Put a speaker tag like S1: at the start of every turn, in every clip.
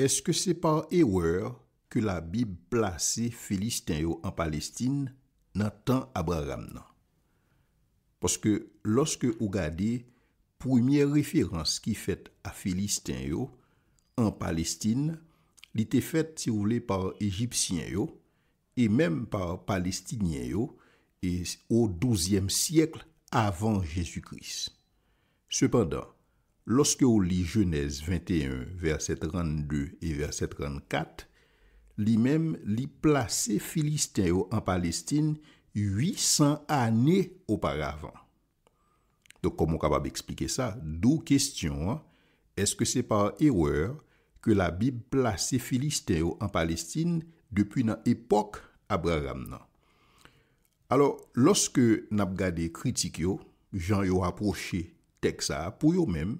S1: Est-ce que c'est par erreur que la Bible place Philistin en Palestine dans temps Abraham Parce que lorsque vous regardez première référence qui fait à Philistin en Palestine, elle était faite si vous voulez par Égyptiens et même par Palestiniens et au XIIe siècle avant Jésus-Christ. Cependant, loske ou li Genèse 21, verset 32 et verset 34, li mèm li plase Filistèyo an Palestine 800 anè oparavan. Donk komon kapab explike sa, dou kestyon an, eske se pa erweur ke la bib plase Filistèyo an Palestine depi nan epok Abraham nan. Alors, loske nap gade kritik yo, jan yo rapproche teksa pou yo mèm,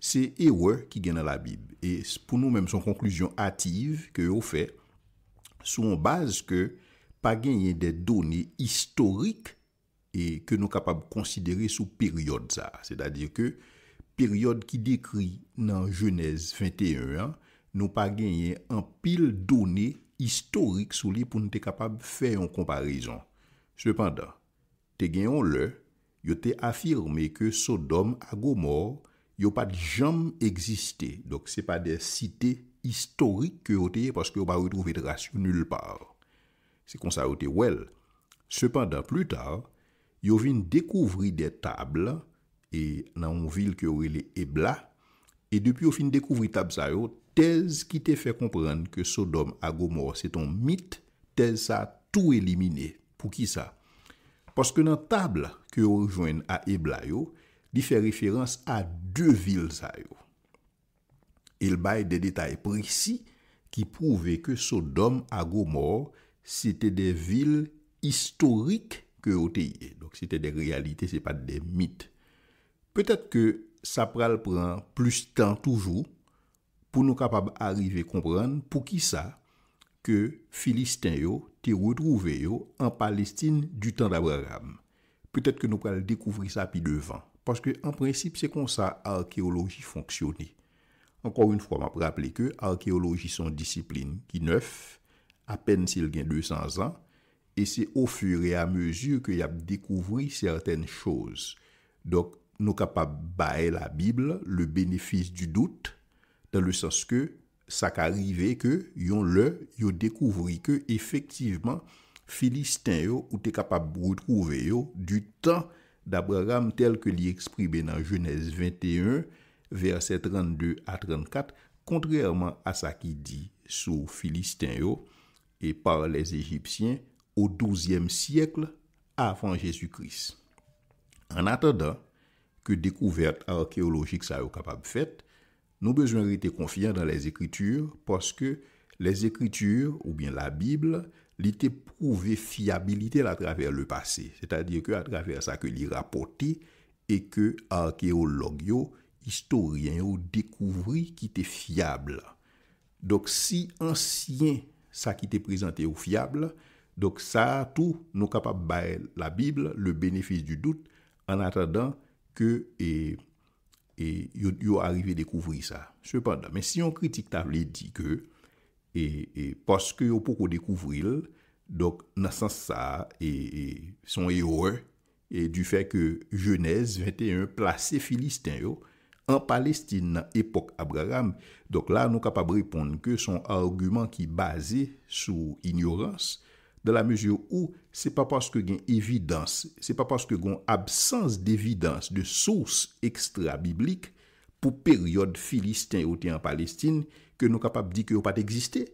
S1: Se ewe ki gen an la bib. E pou nou menm son konklusyon ativ ke yo fe, sou an baz ke pa genyen de donye istorik e ke nou kapab konsidere sou peryode sa. Se da dir ke peryode ki dekri nan jenez 21, nou pa genyen an pil donye istorik sou li pou nou te kapab fe yon komparizon. Se pendan, te genyon le, yo te afirme ke Sodom a go mor an yo pa di jam egziste. Dok se pa de site historik ke yo te ye paske yo pa ritrouve de rasyon nul par. Se kon sa yo te wèl. Sepanda, plu tar, yo fin dekouvri de tabla e nan yon vil ke yo rile ebla e depi yo fin dekouvri tabla sa yo, tez ki te fè komprenn ke Sodom a gomor se ton mit tez sa tou elimine. Pou ki sa? Paske nan tabla ke yo rijwen a ebla yo, Di fè riferans a dè vils a yo. El baye dè detay presi ki pouve ke Sodom a gomor, sète dè vils historik ke o te ye. Sète dè realite, sè pa dè mit. Pètèk ke sa pral pran plus tan toujou, pou nou kapab arrive kompran pou ki sa ke Filistin yo te wotrouve yo an Palestine du tan d'Abraham. Pètèk ke nou pral dekouvri sa pi devan. Parce que, en principe, c'est comme ça l'archéologie fonctionne. Encore une fois, je vais rappeler que l'archéologie est une discipline qui neuf, à peine s'il a 200 ans, et c'est au fur et à mesure qu'il a découvert certaines choses. Donc, nous sommes capables de bailler la Bible, le bénéfice du doute, dans le sens que ça arrive arrivé que yon le, yon découvert que effectivement, Philistins yo, ou capable de retrouver du temps d'Abraham tel que l'y exprimé dans Genèse 21, versets 32 à 34, contrairement à ce qui dit sous Philistin et par les Égyptiens au 12e siècle avant Jésus-Christ. En attendant que découverte archéologique ça soit capable faire, nous besoin rester confiants dans les Écritures parce que les Écritures, ou bien la Bible, li te prouve fiabilite la traver le pase, se ta dire ke a traver sa ke li rapote, e ke arkeolog yo, historien yo, dekouvri ki te fiable. Dok si ansyen sa ki te prezante yo fiable, dok sa tou nou kapab bae la Bible, le benefis du dout, an atadan ke e, e, yo arrive dekouvri sa. Se pendan, men si yon kritik ta vle di ke, E, e paske yo pou kou dekouvril, donk nasans sa, e, e, son e or, e du fe ke jenez 21 plase Filistin yo, an Palestine nan epok Abraham, donk la nou kapab repond ke son argument ki base sou ignorans, de la meje ou se pa paske gen evidans, se pa paske gen absans devidans de sos ekstra biblike, pou peryode filistin ou ti an palestin, ke nou kapap di ke yo pat egziste.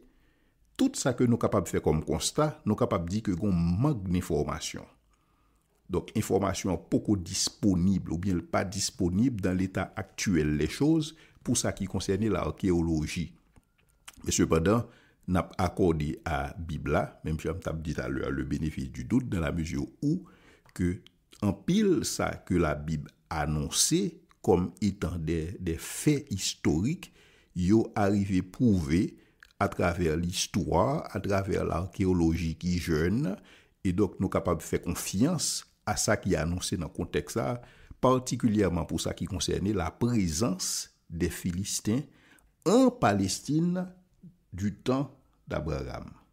S1: Tout sa ke nou kapap fe kom konsta, nou kapap di ke yo mank d'informasyon. Donk, informasyon poko disponible ou bien pa disponible dan l'état aktuel les choses, pou sa ki konserne la archeologie. Mè sepèdant, nap akode a bibla, mèm chèm tap dit alè a le benefis du dout, dan la mèsyon ou ke anpil sa ke la bib anonsè comme étant des, faits historiques, yo arrivé prouver à travers l'histoire, à travers l'archéologie qui jeune, et donc nous capables de faire confiance à ça qui est annoncé dans le contexte, particulièrement pour ça qui concernait la présence des Philistins en Palestine du temps d'Abraham.